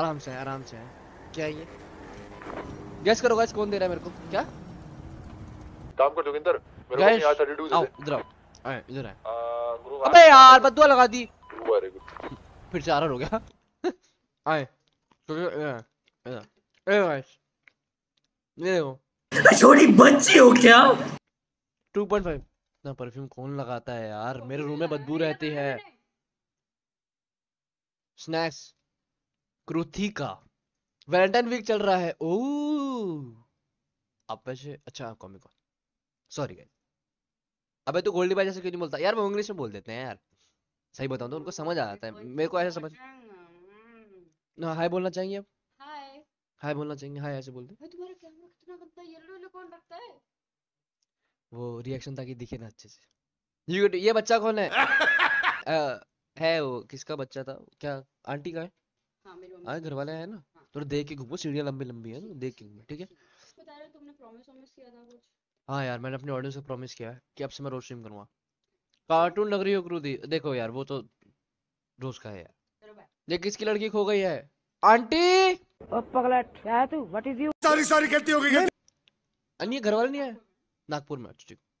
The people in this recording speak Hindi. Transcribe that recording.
आराम से आराम से क्या ये गैस करो गैस कौन दे रहा है मेरे को क्या काम कर जोगिंदर मेरे को यार 32 दे आओ इधर आओ आए इधर आए अबे यार बद्दुआ लगा दी वेरी गुड फिर से आरर हो गया आए तो इधर ए गाइस ये देखो छोटी बच्ची हो क्या 2.5 इतना परफ्यूम कौन लगाता है यार मेरे रूम में बदबू रहती है स्नैक्स क्रूथी का वैलेंटाइन वीक चल रहा है ओ अब वैसे अच्छा कॉमिक कॉन सॉरी गाइस अबे तू तो गोल्डी भाई जैसे क्यों नहीं बोलता यार मैं इंग्लिश में बोल देते हैं यार सही बताऊं तो उनको समझ आ जाता है मेरे को ऐसा समझ ना हाय हम्म। बोलना चाहिए अब हाय हाय बोलना चाहिए हाय ऐसे बोल दे भाई तुम्हारा कैमरा कितना गंदा येलो येलो कौन रखता है वो रिएक्शन ताकि दिखे ना अच्छे से ये बच्चा कौन है आ, है वो किसका बच्चा था क्या आंटी का है आए घर वाले आए ना हाँ। तो देख के घूमो सीढ़ियाँ लंबी लंबी है तो देख के घूमो ठीक है हाँ यार मैंने अपने ऑडियंस को प्रॉमिस किया है कि अब से मैं रोज स्ट्रीम करूँगा कार्टून लग रही हो क्रू दी देखो यार वो तो रोज का है यार देख किसकी लड़की खो गई है आंटी ओ पगलट क्या है तू what is you sorry sorry कहती हो गई अन्य घर वाले नहीं आए नागपुर में ठीक